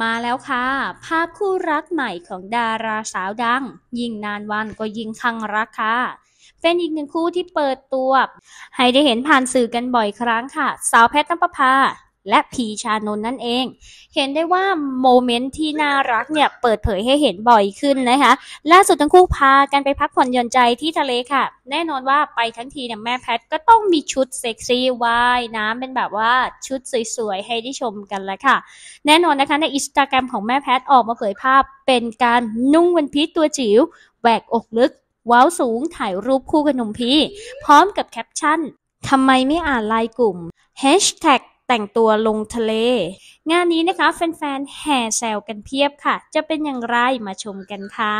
มาแล้วค่ะ ภาพคู่รักใหม่ของดาราสาวดัง ยิ่งนานวันก็ยิ่งคังรักค่ะ เป็นอีกหนึ่งคู่ที่เปิดตัว ให้ได้เห็นผ่านสื่อกันบ่อยครั้งค่ะ สาวแพทย์นภาและพีชานนนั่นเอง เห็นได้ว่าโมเมนต์ที่น่ารักเนี่ย เปิดเผยให้เห็นบ่อยขึ้นนะคะ ล่าสุดทั้งคู่พากันไปพักผ่อนหย่อนใจที่ทะเลค่ะ แน่นอนว่าไปทั้งทีเนี่ยแม่แพทก็ต้องมีชุดเซ็กซี่ว่าย น้ำเป็นแบบว่าชุดสวยๆ ให้ได้ชมกันแล้วค่ะ แน่นอนนะคะในอินสตาแกรมของแม่แพทออกมาเผยภาพเป็นการนุ่งวันพีชตัวจิ๋วแหวกอกลึกว้าวสูง ถ่ายรูปคู่กับหนุ่มพีพร้อมกับแคปชั่นทำไมไม่อ่านไลา์กลุ่ม Hashtag แต่งตัวลงทะเล งานนี้นะคะแฟนๆแห่แซวกันเพียบค่ะ จะเป็นอย่างไรมาชมกันค่ะ